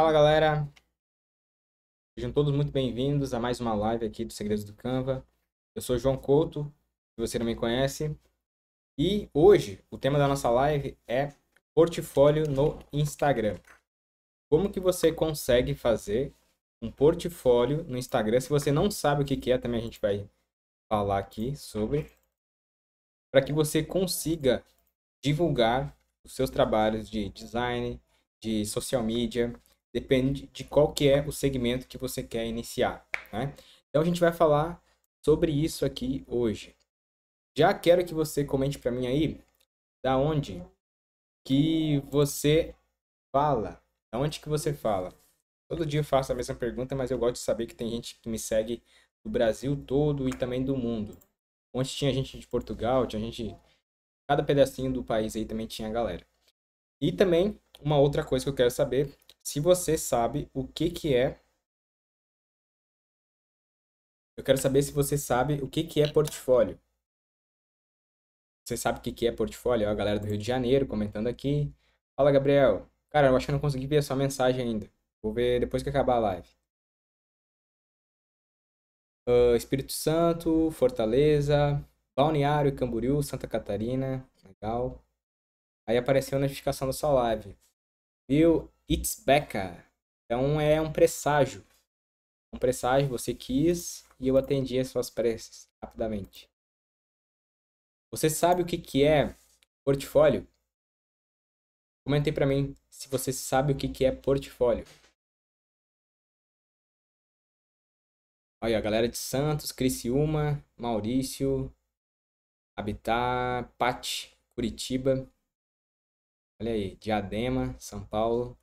Fala galera, sejam todos muito bem-vindos a mais uma live aqui do Segredos do Canva. Eu sou João Couto, se você não me conhece, e hoje o tema da nossa live é portfólio no Instagram. Como que você consegue fazer um portfólio no Instagram? Se você não sabe o que é, também a gente vai falar aqui sobre, para que você consiga divulgar os seus trabalhos de design, de social media, Depende de qual que é o segmento que você quer iniciar. Né? Então a gente vai falar sobre isso aqui hoje. Já quero que você comente para mim aí da onde que você fala, da onde que você fala. Todo dia eu faço a mesma pergunta, mas eu gosto de saber que tem gente que me segue do Brasil todo e também do mundo. Onde tinha gente de Portugal, tinha gente cada pedacinho do país aí também tinha galera. E também uma outra coisa que eu quero saber se você sabe o que, que é. Eu quero saber se você sabe o que, que é portfólio. Você sabe o que, que é portfólio? Ó, a galera do Rio de Janeiro comentando aqui. Fala, Gabriel. Cara, eu acho que eu não consegui ver a sua mensagem ainda. Vou ver depois que acabar a live. Uh, Espírito Santo, Fortaleza, Balneário, Camboriú, Santa Catarina. Legal. Aí apareceu a notificação da sua live. Viu? It's Becca. Então é um presságio. Um presságio, você quis e eu atendi as suas preces rapidamente. Você sabe o que, que é portfólio? Comente para mim se você sabe o que, que é portfólio. Olha, a galera de Santos, Criciúma, Maurício, Habitat, Pat, Curitiba. Olha aí, Diadema, São Paulo.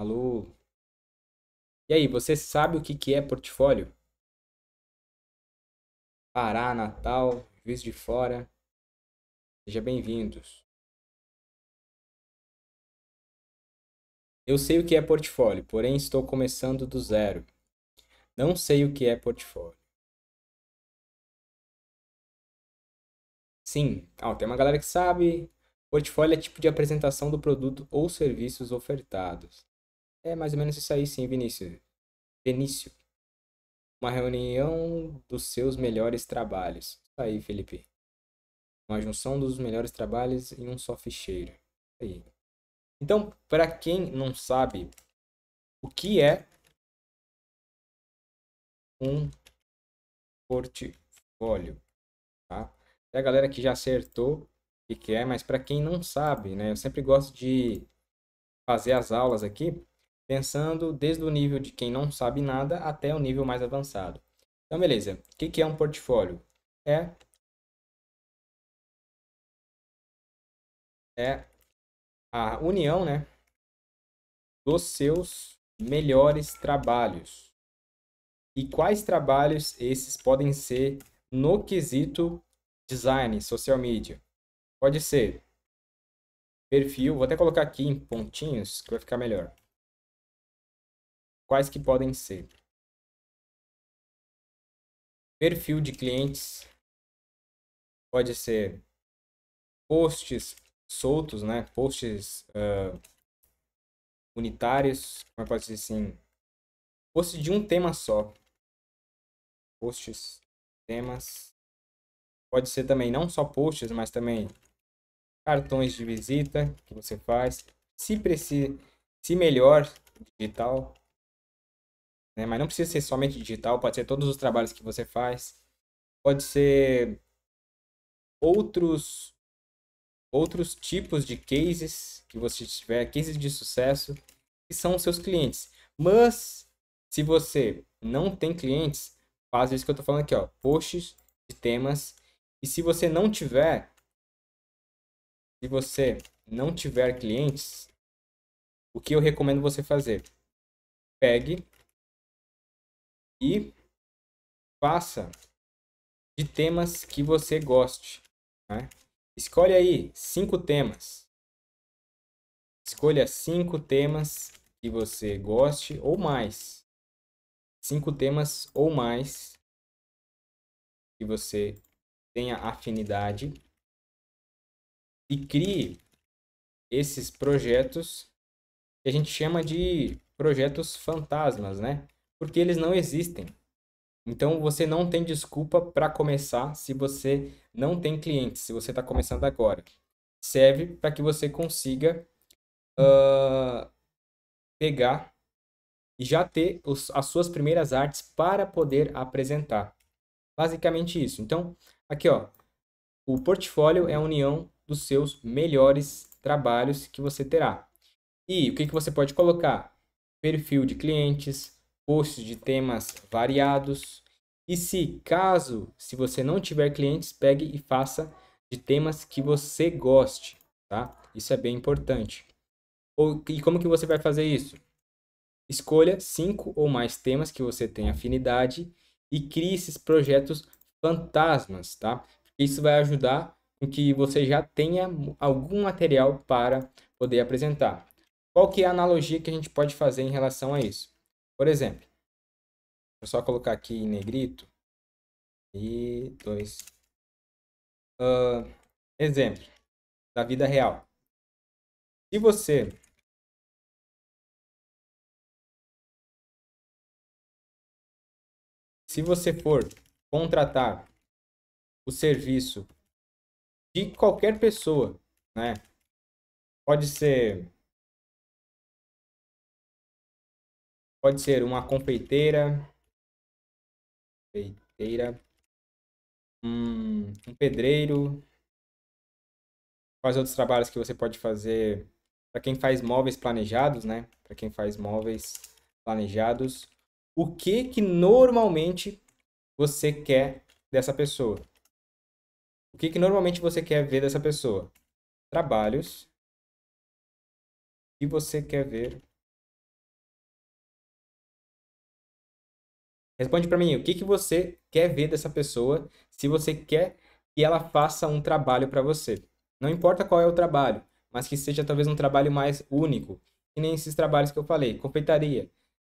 Alô? E aí, você sabe o que, que é portfólio? Pará, Natal, Juiz de Fora. seja bem-vindos. Eu sei o que é portfólio, porém estou começando do zero. Não sei o que é portfólio. Sim, ah, tem uma galera que sabe. Portfólio é tipo de apresentação do produto ou serviços ofertados. É mais ou menos isso aí sim, Vinícius. Vinícius. Uma reunião dos seus melhores trabalhos. Isso aí, Felipe. Uma junção dos melhores trabalhos em um só ficheiro. aí. Então, para quem não sabe o que é um portfólio, tá? É a galera que já acertou o que é, mas para quem não sabe, né? Eu sempre gosto de fazer as aulas aqui pensando desde o nível de quem não sabe nada até o nível mais avançado. Então, beleza. O que, é um portfólio? É, é a união né, dos seus melhores trabalhos. E quais trabalhos esses podem ser no quesito design, social media? Pode ser perfil, vou até colocar aqui em pontinhos que vai ficar melhor quais que podem ser? Perfil de clientes pode ser posts soltos, né? Posts uh, unitários, mas pode ser assim, post de um tema só. Posts, temas. Pode ser também não só posts, mas também cartões de visita que você faz. Se precisa, se melhor digital, né? Mas não precisa ser somente digital, pode ser todos os trabalhos que você faz, pode ser outros outros tipos de cases que você tiver, cases de sucesso, que são os seus clientes. Mas se você não tem clientes, faz isso que eu estou falando aqui, ó, posts de temas. E se você não tiver se você não tiver clientes, o que eu recomendo você fazer? Pegue e faça de temas que você goste. Né? Escolhe aí cinco temas. Escolha cinco temas que você goste ou mais. Cinco temas ou mais que você tenha afinidade e crie esses projetos que a gente chama de projetos fantasmas, né? porque eles não existem. Então você não tem desculpa para começar se você não tem clientes, se você está começando agora. Serve para que você consiga uh, pegar e já ter os, as suas primeiras artes para poder apresentar. Basicamente isso. Então, aqui ó, o portfólio é a união dos seus melhores trabalhos que você terá. E o que, que você pode colocar? Perfil de clientes, posts de temas variados. E se caso, se você não tiver clientes, pegue e faça de temas que você goste, tá? Isso é bem importante. Ou, e como que você vai fazer isso? Escolha cinco ou mais temas que você tem afinidade e crie esses projetos fantasmas, tá? Isso vai ajudar em que você já tenha algum material para poder apresentar. Qual que é a analogia que a gente pode fazer em relação a isso? Por exemplo, vou só colocar aqui em negrito. E dois. Uh, exemplo da vida real. Se você se você for contratar o serviço de qualquer pessoa, né? Pode ser Pode ser uma confeiteira. Confeiteira. Hum, um pedreiro. Quais outros trabalhos que você pode fazer para quem faz móveis planejados, né? Para quem faz móveis planejados, o que que normalmente você quer dessa pessoa? O que que normalmente você quer ver dessa pessoa? Trabalhos que você quer ver Responde para mim o que, que você quer ver dessa pessoa se você quer que ela faça um trabalho para você. Não importa qual é o trabalho, mas que seja talvez um trabalho mais único. Que nem esses trabalhos que eu falei, confeitaria.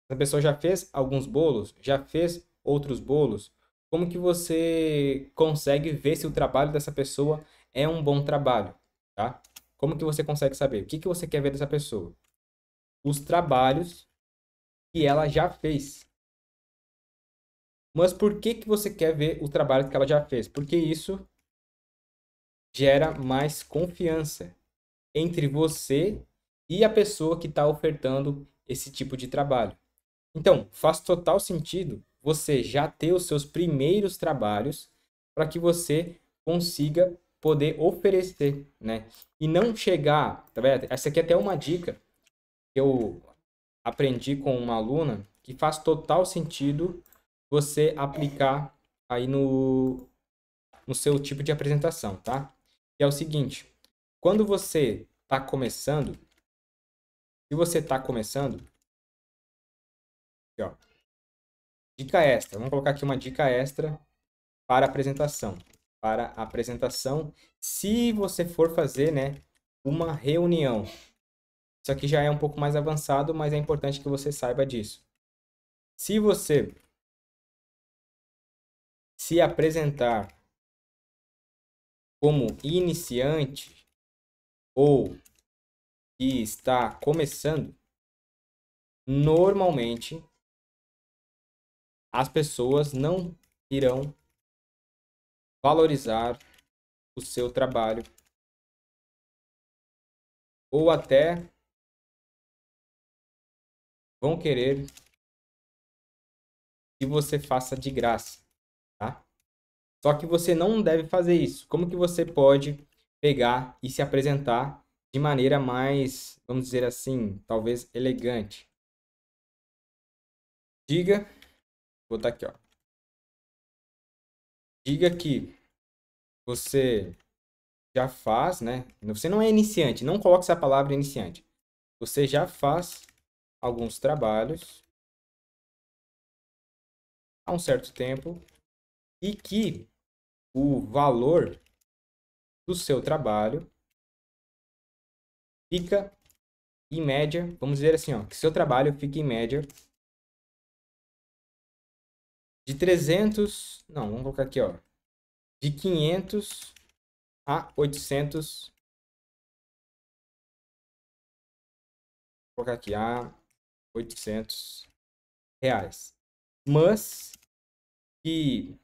Essa pessoa já fez alguns bolos, já fez outros bolos. Como que você consegue ver se o trabalho dessa pessoa é um bom trabalho, tá? Como que você consegue saber? O que, que você quer ver dessa pessoa? Os trabalhos que ela já fez mas por que, que você quer ver o trabalho que ela já fez? Porque isso gera mais confiança entre você e a pessoa que está ofertando esse tipo de trabalho. Então, faz total sentido você já ter os seus primeiros trabalhos para que você consiga poder oferecer, né? E não chegar, tá vendo? Essa aqui é até uma dica que eu aprendi com uma aluna que faz total sentido você aplicar aí no, no seu tipo de apresentação, tá? Que é o seguinte, quando você está começando, se você está começando, aqui, ó, dica extra, vamos colocar aqui uma dica extra para apresentação, para apresentação, se você for fazer, né, uma reunião. Isso aqui já é um pouco mais avançado, mas é importante que você saiba disso. Se você se apresentar como iniciante ou que está começando, normalmente as pessoas não irão valorizar o seu trabalho ou até vão querer que você faça de graça. Só que você não deve fazer isso. Como que você pode pegar e se apresentar de maneira mais, vamos dizer assim, talvez elegante? Diga, vou botar aqui, ó. Diga que você já faz, né? Você não é iniciante, não coloque essa palavra iniciante. Você já faz alguns trabalhos há um certo tempo e que o valor do seu trabalho fica em média, vamos dizer assim, ó, que seu trabalho fica em média de 300, não, vamos colocar aqui, ó, de 500 a 800 Vou colocar aqui a 800 reais, mas que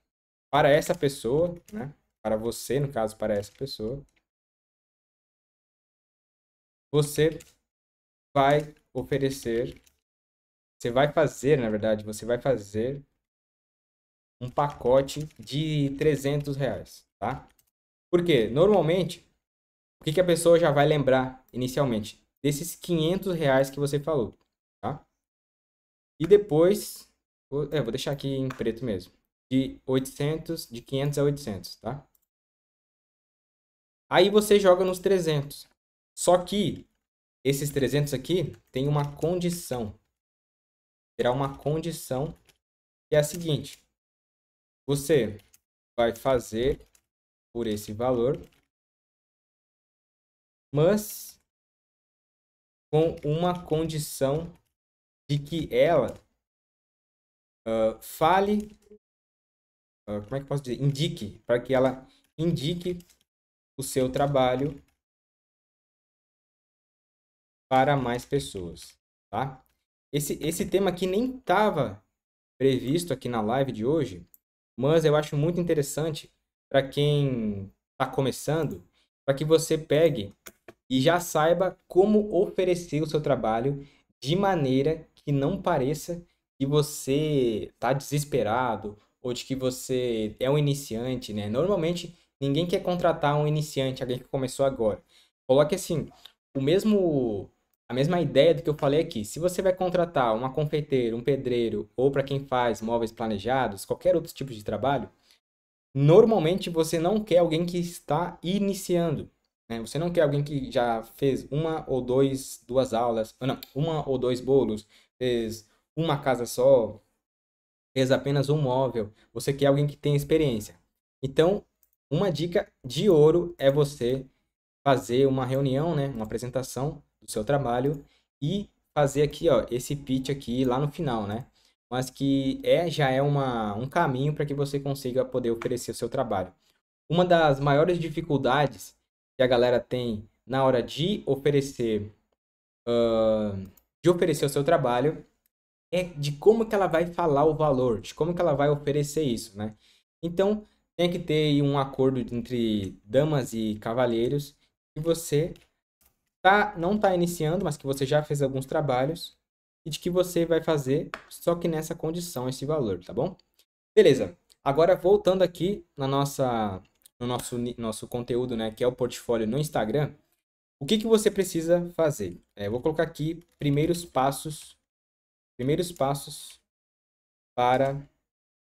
para essa pessoa, né? Para você, no caso, para essa pessoa, você vai oferecer, você vai fazer, na verdade, você vai fazer um pacote de 300 reais, tá? Porque normalmente, o que, que a pessoa já vai lembrar inicialmente? Desses 500 reais que você falou, tá? E depois, vou é, deixar aqui em preto mesmo de 800, de 500 a 800, tá? Aí você joga nos 300. Só que esses 300 aqui tem uma condição. Terá uma condição que é a seguinte. Você vai fazer por esse valor, mas com uma condição de que ela uh, fale ah, como é que eu posso dizer? Indique, para que ela indique o seu trabalho para mais pessoas, tá? Esse, esse tema aqui nem estava previsto aqui na live de hoje, mas eu acho muito interessante para quem está começando, para que você pegue e já saiba como oferecer o seu trabalho de maneira que não pareça que você está desesperado ou de que você é um iniciante, né? Normalmente ninguém quer contratar um iniciante, alguém que começou agora. Coloque assim, o mesmo a mesma ideia do que eu falei aqui. Se você vai contratar uma confeiteira, um pedreiro ou para quem faz móveis planejados, qualquer outro tipo de trabalho, normalmente você não quer alguém que está iniciando. Né? Você não quer alguém que já fez uma ou dois, duas aulas, não, uma ou dois bolos, fez uma casa só, apenas um móvel, você quer alguém que tenha experiência. Então, uma dica de ouro é você fazer uma reunião, né, uma apresentação do seu trabalho e fazer aqui, ó, esse pitch aqui lá no final, né? Mas que é já é uma, um caminho para que você consiga poder oferecer o seu trabalho. Uma das maiores dificuldades que a galera tem na hora de oferecer uh, de oferecer o seu trabalho é de como que ela vai falar o valor, de como que ela vai oferecer isso, né? Então, tem que ter um acordo entre damas e cavalheiros que você tá, não está iniciando, mas que você já fez alguns trabalhos e de que você vai fazer só que nessa condição, esse valor, tá bom? Beleza. Agora, voltando aqui na nossa, no nosso, nosso conteúdo, né, que é o portfólio no Instagram, o que, que você precisa fazer? É, eu vou colocar aqui primeiros passos primeiros passos para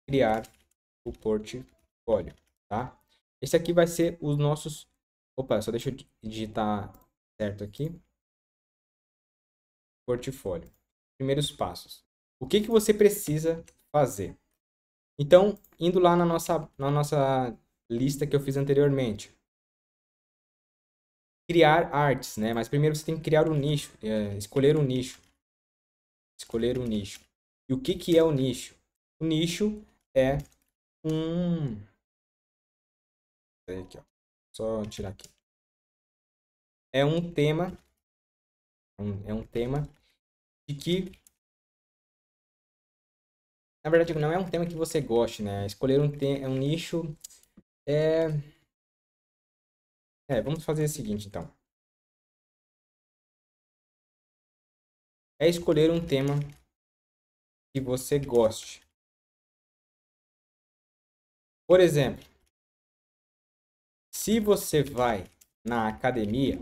criar o portfólio, tá? Esse aqui vai ser os nossos... Opa, só deixa eu digitar certo aqui. Portfólio. Primeiros passos. O que, que você precisa fazer? Então, indo lá na nossa, na nossa lista que eu fiz anteriormente. Criar artes, né? Mas primeiro você tem que criar um nicho, é, escolher um nicho. Escolher um nicho. E o que, que é o nicho? O nicho é um... Aqui, ó. Só tirar aqui. É um tema... É, é um tema de que... Na verdade, não é um tema que você goste, né? Escolher um, te... É um nicho é... É, vamos fazer o seguinte, então. é escolher um tema que você goste. Por exemplo, se você vai na academia,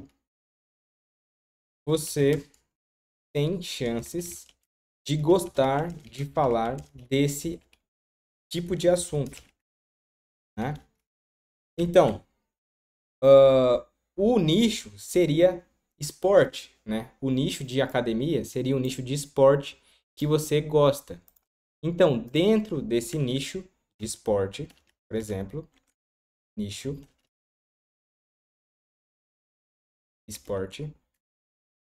você tem chances de gostar de falar desse tipo de assunto. Né? Então, uh, o nicho seria esporte né? O nicho de academia seria o um nicho de esporte que você gosta. Então, dentro desse nicho de esporte, por exemplo, nicho esporte,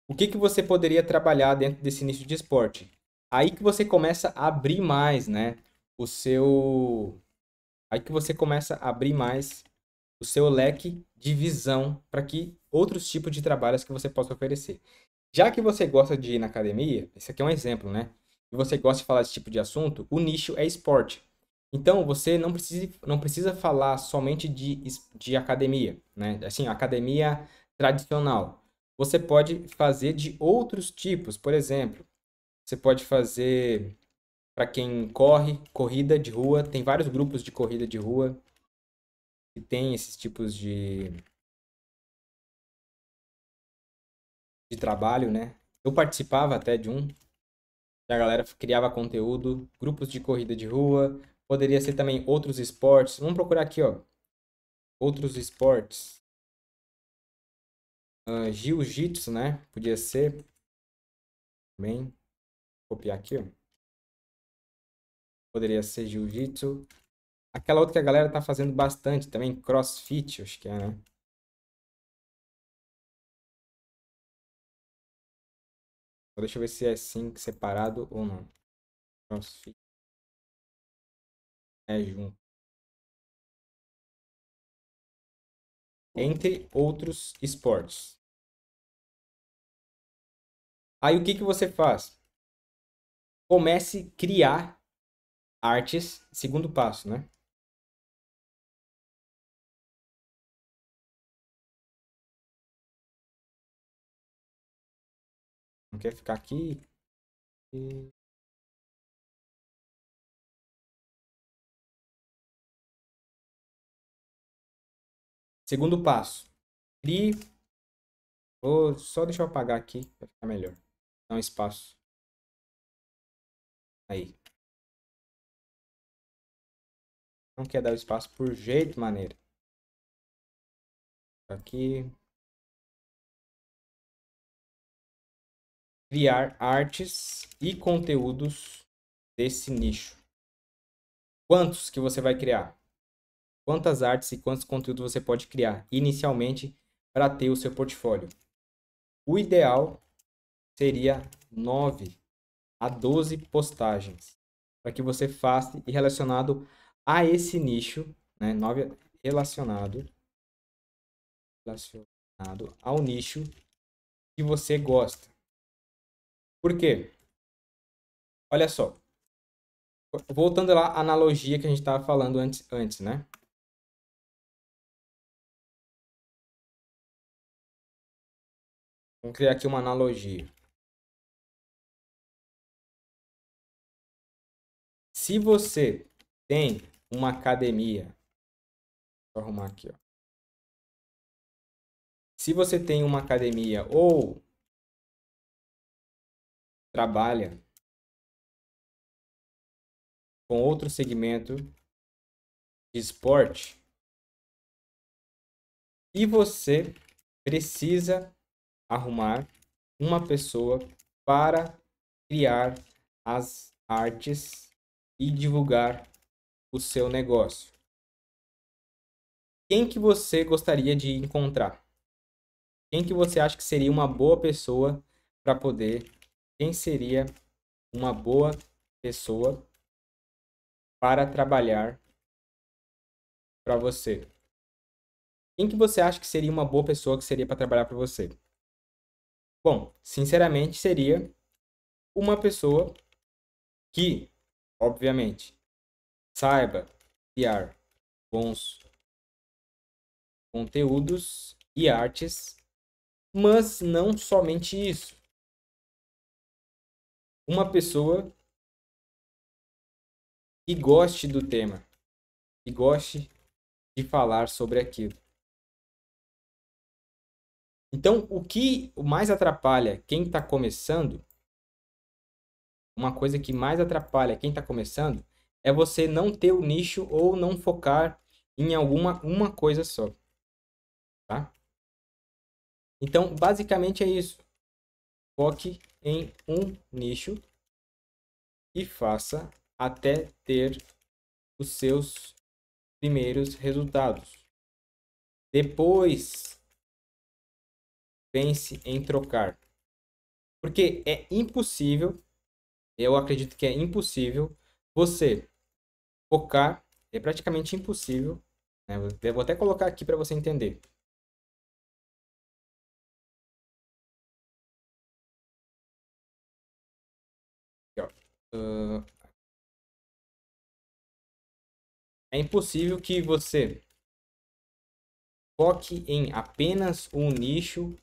o que, que você poderia trabalhar dentro desse nicho de esporte? Aí que você começa a abrir mais, né? O seu. Aí que você começa a abrir mais o seu leque de visão para que outros tipos de trabalhos que você possa oferecer. Já que você gosta de ir na academia, esse aqui é um exemplo, né? E você gosta de falar desse tipo de assunto, o nicho é esporte. Então, você não precisa, não precisa falar somente de, de academia, né? Assim, academia tradicional. Você pode fazer de outros tipos, por exemplo, você pode fazer para quem corre, corrida de rua, tem vários grupos de corrida de rua que tem esses tipos de de trabalho, né? Eu participava até de um, a galera criava conteúdo, grupos de corrida de rua, poderia ser também outros esportes. Vamos procurar aqui, ó. Outros esportes. Uh, Jiu-jitsu, né? Podia ser. Também. Copiar aqui, ó. Poderia ser jiu-jitsu. Aquela outra que a galera tá fazendo bastante também, crossfit, acho que é, né? Então, deixa eu ver se é assim, separado ou não. Crossfit. É junto. Entre outros esportes. Aí o que, que você faz? Comece a criar artes, segundo passo, né? não quer ficar aqui. E... Segundo passo. Crie. Vou só deixar eu apagar aqui para ficar melhor. Dá um espaço. Aí. Não quer dar espaço por jeito maneiro. Aqui. criar artes e conteúdos desse nicho. Quantos que você vai criar? Quantas artes e quantos conteúdos você pode criar inicialmente para ter o seu portfólio? O ideal seria 9 a 12 postagens para que você faça e relacionado a esse nicho, né? 9 relacionado relacionado ao nicho que você gosta. Por quê? Olha só. Voltando lá à analogia que a gente estava falando antes, antes, né? Vamos criar aqui uma analogia. Se você tem uma academia, vou arrumar aqui, ó. Se você tem uma academia ou trabalha com outro segmento de esporte e você precisa arrumar uma pessoa para criar as artes e divulgar o seu negócio. Quem que você gostaria de encontrar? Quem que você acha que seria uma boa pessoa para poder quem seria uma boa pessoa para trabalhar para você? Quem que você acha que seria uma boa pessoa que seria para trabalhar para você? Bom, sinceramente seria uma pessoa que, obviamente, saiba criar bons conteúdos e artes, mas não somente isso uma pessoa que goste do tema, que goste de falar sobre aquilo. Então, o que mais atrapalha quem está começando, uma coisa que mais atrapalha quem está começando, é você não ter o nicho ou não focar em alguma uma coisa só. Tá? Então, basicamente é isso. Foque em um nicho e faça até ter os seus primeiros resultados. Depois, pense em trocar. Porque é impossível, eu acredito que é impossível, você focar, é praticamente impossível, né? vou até colocar aqui para você entender. É impossível que você foque em apenas um nicho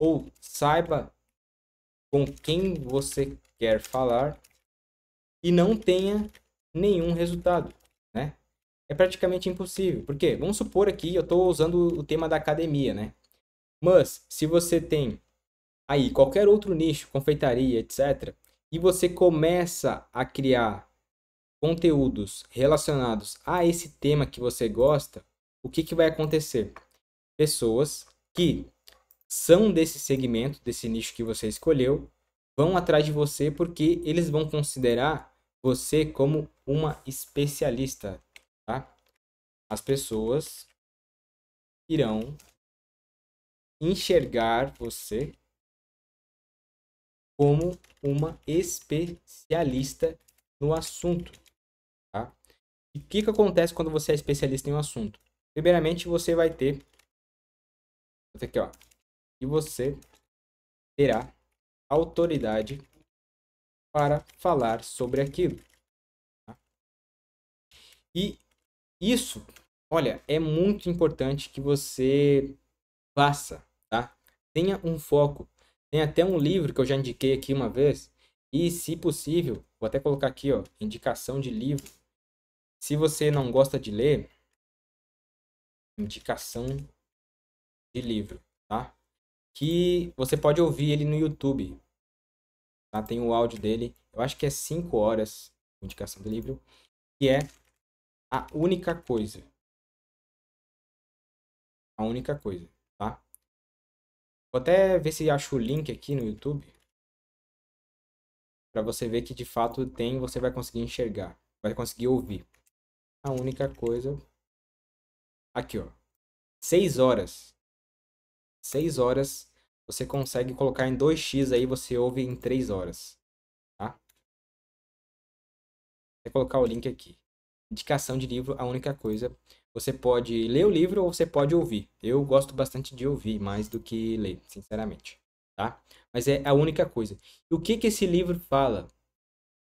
ou saiba com quem você quer falar e não tenha nenhum resultado, né? É praticamente impossível. Por quê? Vamos supor aqui, eu estou usando o tema da academia, né? Mas se você tem aí qualquer outro nicho, confeitaria, etc, e você começa a criar conteúdos relacionados a esse tema que você gosta, o que, que vai acontecer? Pessoas que são desse segmento, desse nicho que você escolheu, vão atrás de você porque eles vão considerar você como uma especialista, tá? As pessoas irão enxergar você como uma especialista no assunto. E o que, que acontece quando você é especialista em um assunto? Primeiramente, você vai ter. Aqui, ó. E você terá autoridade para falar sobre aquilo. Tá? E isso, olha, é muito importante que você faça, tá? Tenha um foco. Tem até um livro que eu já indiquei aqui uma vez. E, se possível, vou até colocar aqui, ó, indicação de livro se você não gosta de ler, indicação de livro, tá? Que você pode ouvir ele no YouTube. Tá? Tem o áudio dele, eu acho que é 5 horas, indicação do livro, que é a única coisa. A única coisa, tá? Vou até ver se acho o link aqui no YouTube. Para você ver que de fato tem, você vai conseguir enxergar, vai conseguir ouvir. A única coisa. Aqui, ó. 6 horas. 6 horas. Você consegue colocar em 2x aí, você ouve em 3 horas. Tá? Vou colocar o link aqui. Indicação de livro, a única coisa. Você pode ler o livro ou você pode ouvir. Eu gosto bastante de ouvir mais do que ler, sinceramente. Tá? Mas é a única coisa. E o que, que esse livro fala?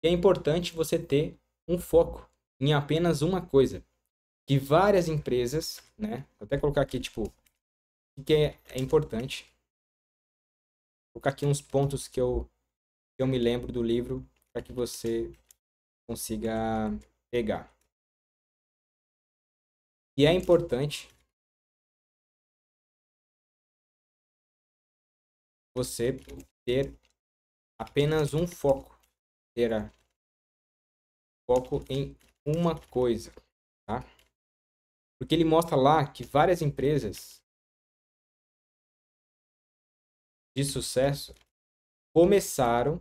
É importante você ter um foco em apenas uma coisa. Que várias empresas, né? Vou até colocar aqui, tipo, o que é, é importante. Vou colocar aqui uns pontos que eu, que eu me lembro do livro para que você consiga pegar. E é importante você ter apenas um foco. Terá foco em uma coisa, tá? Porque ele mostra lá que várias empresas de sucesso começaram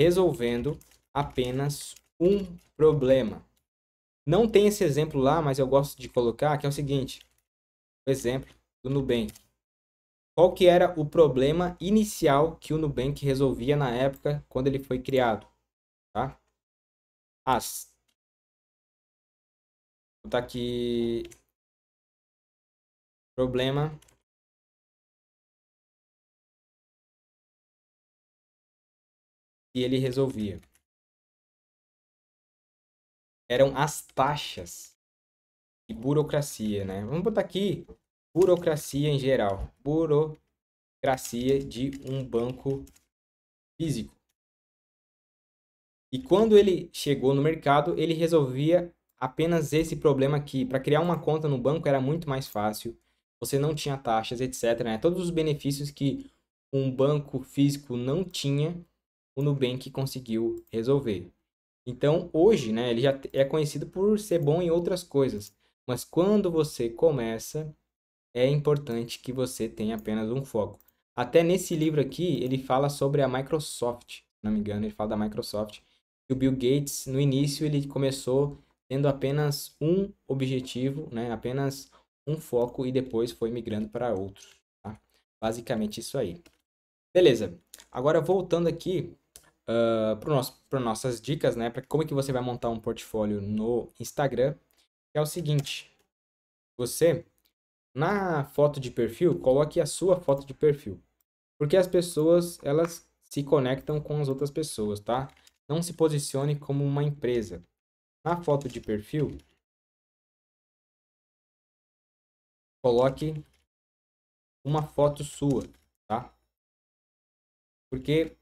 resolvendo apenas um problema. Não tem esse exemplo lá, mas eu gosto de colocar, que é o seguinte. O exemplo do Nubank. Qual que era o problema inicial que o Nubank resolvia na época quando ele foi criado, tá? as. Vou botar aqui. Problema. E ele resolvia. Eram as taxas e burocracia, né? Vamos botar aqui burocracia em geral. Burocracia de um banco físico. E quando ele chegou no mercado, ele resolvia apenas esse problema aqui. Para criar uma conta no banco era muito mais fácil. Você não tinha taxas, etc. Né? Todos os benefícios que um banco físico não tinha, o Nubank conseguiu resolver. Então, hoje, né, ele já é conhecido por ser bom em outras coisas. Mas quando você começa, é importante que você tenha apenas um foco. Até nesse livro aqui, ele fala sobre a Microsoft. Se não me engano, ele fala da Microsoft o Bill Gates, no início, ele começou tendo apenas um objetivo, né? apenas um foco e depois foi migrando para outros. Tá? Basicamente isso aí. Beleza. Agora voltando aqui uh, ah, para nossas dicas, né? Para como é que você vai montar um portfólio no Instagram, é o seguinte. Você, na foto de perfil, coloque a sua foto de perfil. Porque as pessoas, elas se conectam com as outras pessoas, tá? não se posicione como uma empresa. Na foto de perfil, coloque uma foto sua, tá? Porque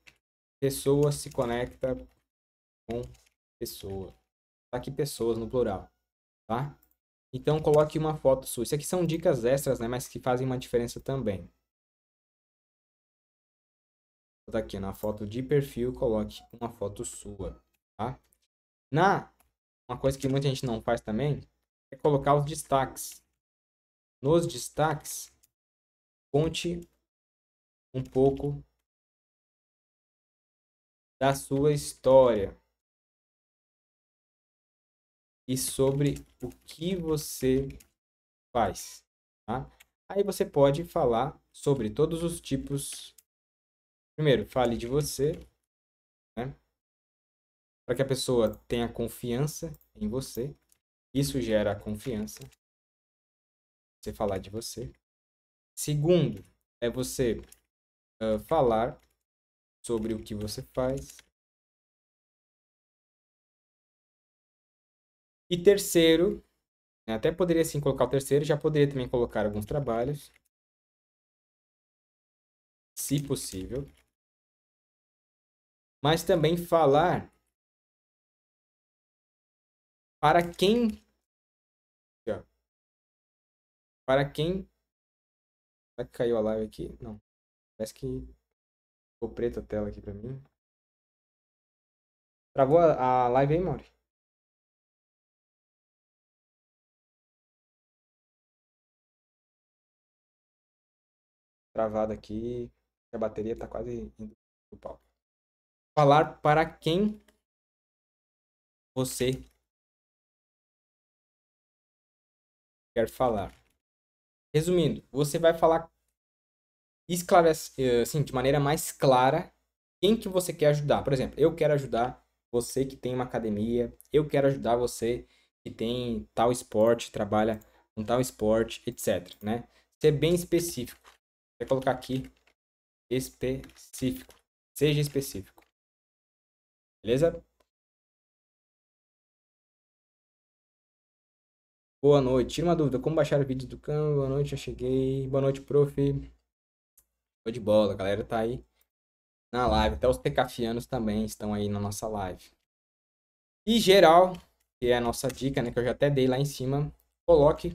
pessoa se conecta com pessoa. Tá aqui pessoas no plural, tá? Então coloque uma foto sua. Isso aqui são dicas extras, né, mas que fazem uma diferença também daqui na foto de perfil, coloque uma foto sua, tá? Na, uma coisa que muita gente não faz também, é colocar os destaques. Nos destaques, conte um pouco da sua história e sobre o que você faz, tá? Aí você pode falar sobre todos os tipos Primeiro, fale de você, né? Para que a pessoa tenha confiança em você. Isso gera confiança. Você falar de você. Segundo, é você uh, falar sobre o que você faz. E terceiro, né, até poderia sim colocar o terceiro, já poderia também colocar alguns trabalhos, se possível mas também falar para quem para quem será que caiu a live aqui? Não. Parece que ficou preta a tela aqui para mim. Travou a, live aí, Mauri? Travado aqui. A bateria tá quase indo pro palco falar para quem você quer falar. Resumindo, você vai falar esclarece, assim, de maneira mais clara quem que você quer ajudar. Por exemplo, eu quero ajudar você que tem uma academia, eu quero ajudar você que tem tal esporte, trabalha com tal esporte, etc, né? Ser bem específico. Vou colocar aqui específico. Seja específico. Beleza? Boa noite. Tira uma dúvida. Como baixar o vídeo do Cam? Boa noite, já cheguei. Boa noite, prof. Foi de bola. A galera tá aí na live. Até os tecafianos também estão aí na nossa live. E geral, que é a nossa dica, né? Que eu já até dei lá em cima. Coloque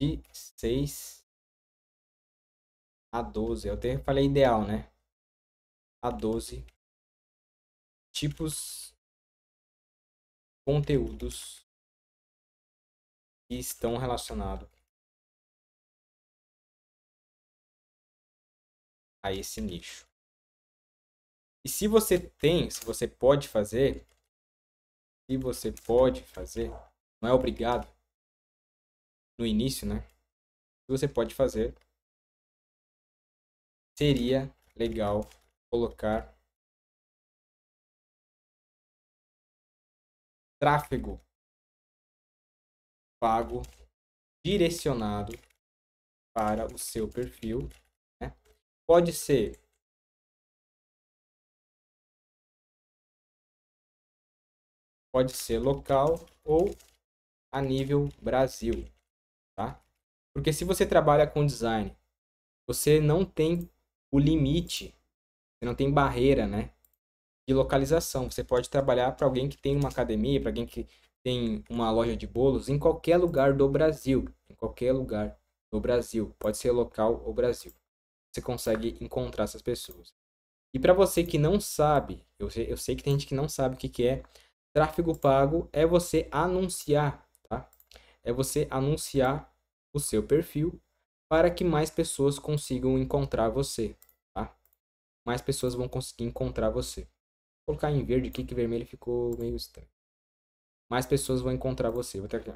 de 6 a 12. Eu até falei ideal, né? A 12 tipos conteúdos que estão relacionados a esse nicho. E se você tem, se você pode fazer, se você pode fazer, não é obrigado no início, né? Se você pode fazer, seria legal colocar tráfego pago direcionado para o seu perfil. Né? Pode ser pode ser local ou a nível Brasil, tá? Porque se você trabalha com design, você não tem o limite, você não tem barreira, né? de localização. Você pode trabalhar para alguém que tem uma academia, para alguém que tem uma loja de bolos em qualquer lugar do Brasil. Em qualquer lugar do Brasil. Pode ser local ou Brasil. Você consegue encontrar essas pessoas. E para você que não sabe, eu sei, eu sei que tem gente que não sabe o que, que é. Tráfego pago é você anunciar, tá? É você anunciar o seu perfil para que mais pessoas consigam encontrar você, tá? Mais pessoas vão conseguir encontrar você colocar em verde aqui, que vermelho ficou meio estranho. Mais pessoas vão encontrar você. Vou até aqui.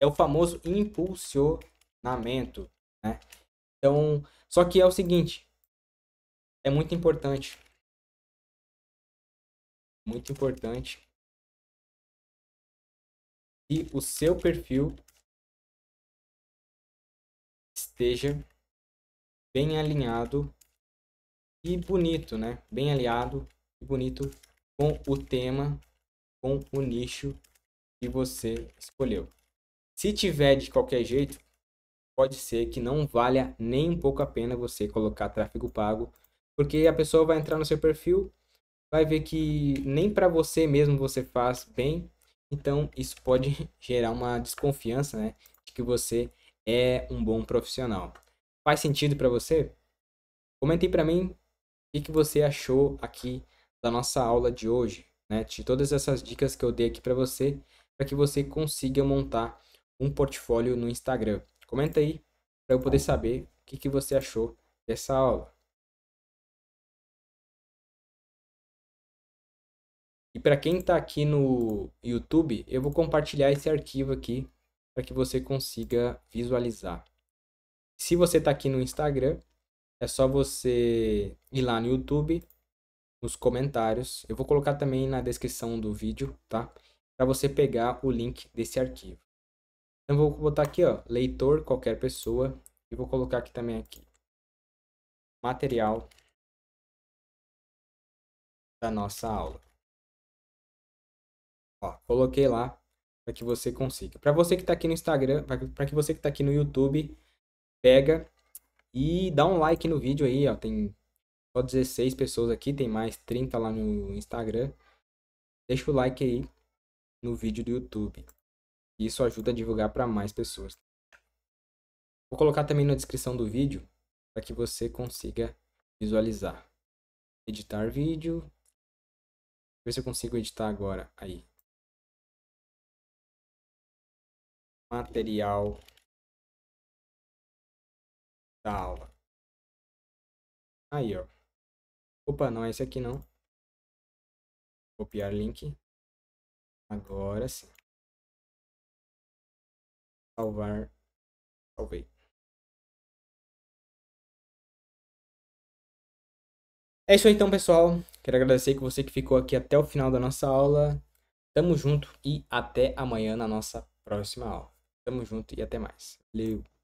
É o famoso impulsionamento, né? Então, só que é o seguinte. É muito importante. Muito importante. E o seu perfil esteja bem alinhado e bonito, né? Bem aliado e bonito com o tema, com o nicho que você escolheu. Se tiver de qualquer jeito, pode ser que não valha nem um pouco a pena você colocar tráfego pago, porque a pessoa vai entrar no seu perfil, vai ver que nem para você mesmo você faz bem, então isso pode gerar uma desconfiança, né, de que você é um bom profissional. Faz sentido para você? Comentei para mim o que você achou aqui da nossa aula de hoje, né? De todas essas dicas que eu dei aqui para você, para que você consiga montar um portfólio no Instagram. Comenta aí para eu poder saber o que, que você achou dessa aula. E para quem está aqui no YouTube, eu vou compartilhar esse arquivo aqui para que você consiga visualizar. Se você está aqui no Instagram, é só você ir lá no YouTube, nos comentários. Eu vou colocar também na descrição do vídeo, tá? Para você pegar o link desse arquivo. Então vou botar aqui, ó, leitor qualquer pessoa e vou colocar aqui também aqui. Material da nossa aula. Ó, coloquei lá para que você consiga. Para você que está aqui no Instagram, para que você que está aqui no YouTube, pega e dá um like no vídeo aí, ó. Tem só 16 pessoas aqui, tem mais 30 lá no Instagram. Deixa o like aí no vídeo do YouTube. Isso ajuda a divulgar para mais pessoas. Vou colocar também na descrição do vídeo para que você consiga visualizar. Editar vídeo. Ver se eu consigo editar agora aí. Material da aula. Aí, ó. Opa, não é esse aqui não. Copiar link. Agora sim. Salvar. Salvei. É isso aí então, pessoal. Quero agradecer que você que ficou aqui até o final da nossa aula. Tamo junto e até amanhã na nossa próxima aula. Tamo junto e até mais. Valeu!